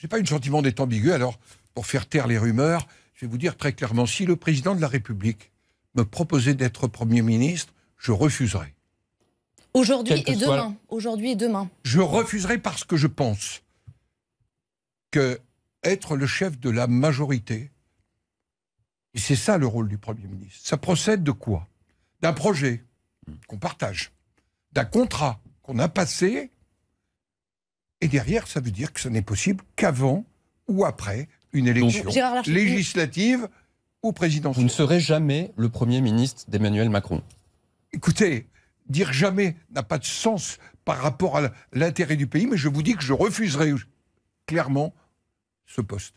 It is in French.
Je n'ai pas eu le sentiment d'être ambigu. Alors, pour faire taire les rumeurs, je vais vous dire très clairement, si le président de la République me proposait d'être Premier ministre, je refuserais. Aujourd'hui et demain. Aujourd'hui et demain. Je refuserais parce que je pense que être le chef de la majorité, et c'est ça le rôle du Premier ministre, ça procède de quoi D'un projet qu'on partage, d'un contrat qu'on a passé et derrière, ça veut dire que ce n'est possible qu'avant ou après une élection législative ou présidentielle. Vous ne serez jamais le Premier ministre d'Emmanuel Macron. Écoutez, dire jamais n'a pas de sens par rapport à l'intérêt du pays, mais je vous dis que je refuserai clairement ce poste.